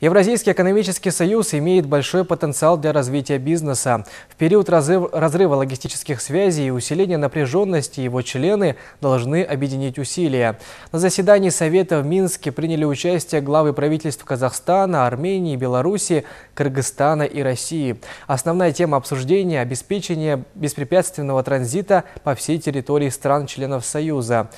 Евразийский экономический союз имеет большой потенциал для развития бизнеса. В период разрыва логистических связей и усиления напряженности его члены должны объединить усилия. На заседании Совета в Минске приняли участие главы правительств Казахстана, Армении, Беларуси, Кыргызстана и России. Основная тема обсуждения – обеспечение беспрепятственного транзита по всей территории стран-членов Союза.